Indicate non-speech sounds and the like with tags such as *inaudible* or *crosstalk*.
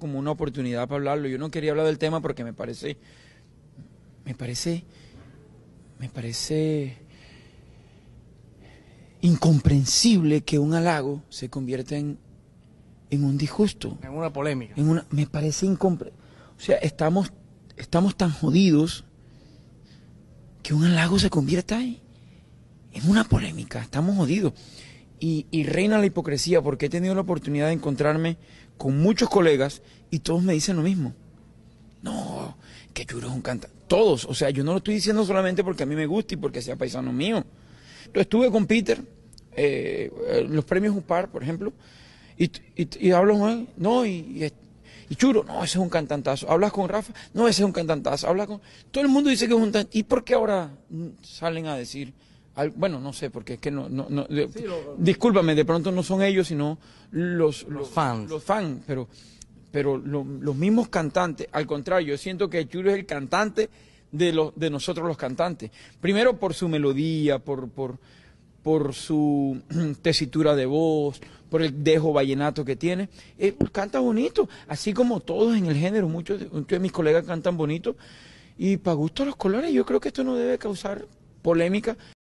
como una oportunidad para hablarlo. Yo no quería hablar del tema porque me parece, me parece, me parece incomprensible que un halago se convierta en, en un disgusto. En una polémica. En una, me parece incomprensible. O sea, estamos, estamos tan jodidos que un halago se convierta en, en una polémica. Estamos jodidos y, reina la hipocresía porque he tenido la oportunidad de encontrarme con muchos colegas y todos me dicen lo mismo. No, que Churo es un cantante. Todos, o sea, yo no lo estoy diciendo solamente porque a mí me gusta y porque sea paisano mío. Yo estuve con Peter, eh, eh, los premios UPAR, por ejemplo, y, hablo con él, no, y, y, Churo, no, ese es un cantantazo. Hablas con Rafa, no, ese es un cantantazo. Hablas con... Todo el mundo dice que es un cantante. ¿Y por qué ahora salen a decir bueno, no sé, porque es que no... no, no discúlpame, de pronto no son ellos, sino los, los, fans. Los fans, pero, pero los mismos cantantes. Al contrario, yo siento que Chulo es el cantante de, los de nosotros los cantantes. Primero por su melodía, por, por, por su *clears throat* tesitura de voz, por el dejo vallenato que tiene. Eh, canta bonito, así como todos en el género, muchos de, muchos de mis colegas cantan bonito. Y para gusto los colores, yo creo que esto no debe causar polémica.